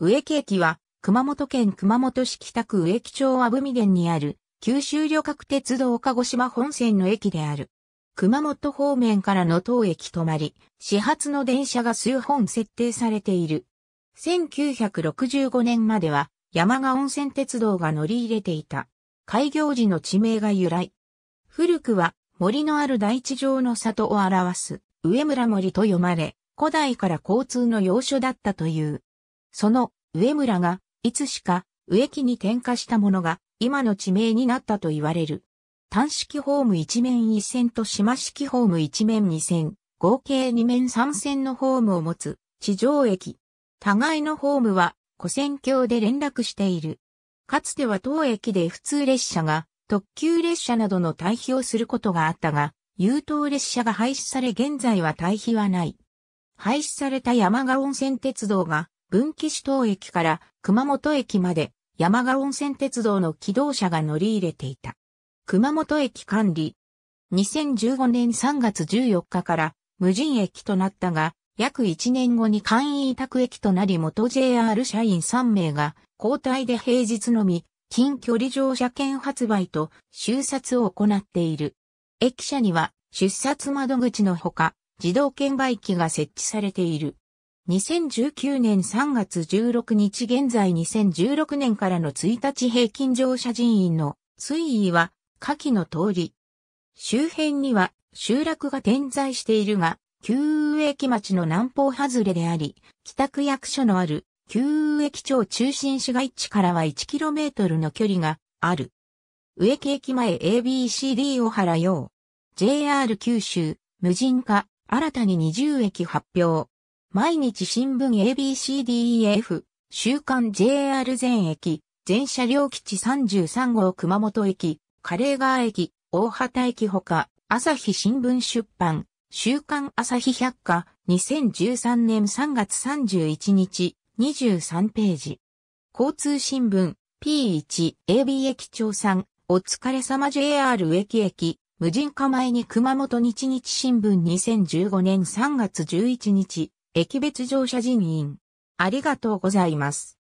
植木駅は、熊本県熊本市北区植木町阿見田にある、九州旅客鉄道鹿児島本線の駅である。熊本方面からの当駅止まり、始発の電車が数本設定されている。1965年までは、山賀温泉鉄道が乗り入れていた。開業時の地名が由来。古くは、森のある大地上の里を表す、上村森と読まれ、古代から交通の要所だったという。その上村がいつしか植木に転化したものが今の地名になったと言われる。単式ホーム一面一線と島式ホーム一面二線、合計二面三線のホームを持つ地上駅。互いのホームは古線橋で連絡している。かつては当駅で普通列車が特急列車などの対比をすることがあったが、優等列車が廃止され現在は対比はない。廃止された山賀温泉鉄道が文岐市東駅から熊本駅まで山賀温泉鉄道の機動車が乗り入れていた。熊本駅管理。2015年3月14日から無人駅となったが、約1年後に簡易委託駅となり元 JR 社員3名が交代で平日のみ、近距離乗車券発売と収札を行っている。駅舎には出札窓口のほか、自動券売機が設置されている。2019年3月16日現在2016年からの1日平均乗車人員の推移は下記の通り。周辺には集落が点在しているが、旧駅町の南方外れであり、帰宅役所のある旧駅町中心市街地からは 1km の距離がある。上木駅前 ABCD 小原用 JR 九州、無人化、新たに20駅発表。毎日新聞 ABCDEF、週刊 JR 全駅、全車両基地33号熊本駅、カレーガー駅、大畑駅ほか、朝日新聞出版、週刊朝日百科、2013年3月31日、23ページ。交通新聞、P1、AB 駅長さん、お疲れ様 JR 植木駅、無人化前に熊本日日新聞2015年3月11日、駅別乗車人員。ありがとうございます。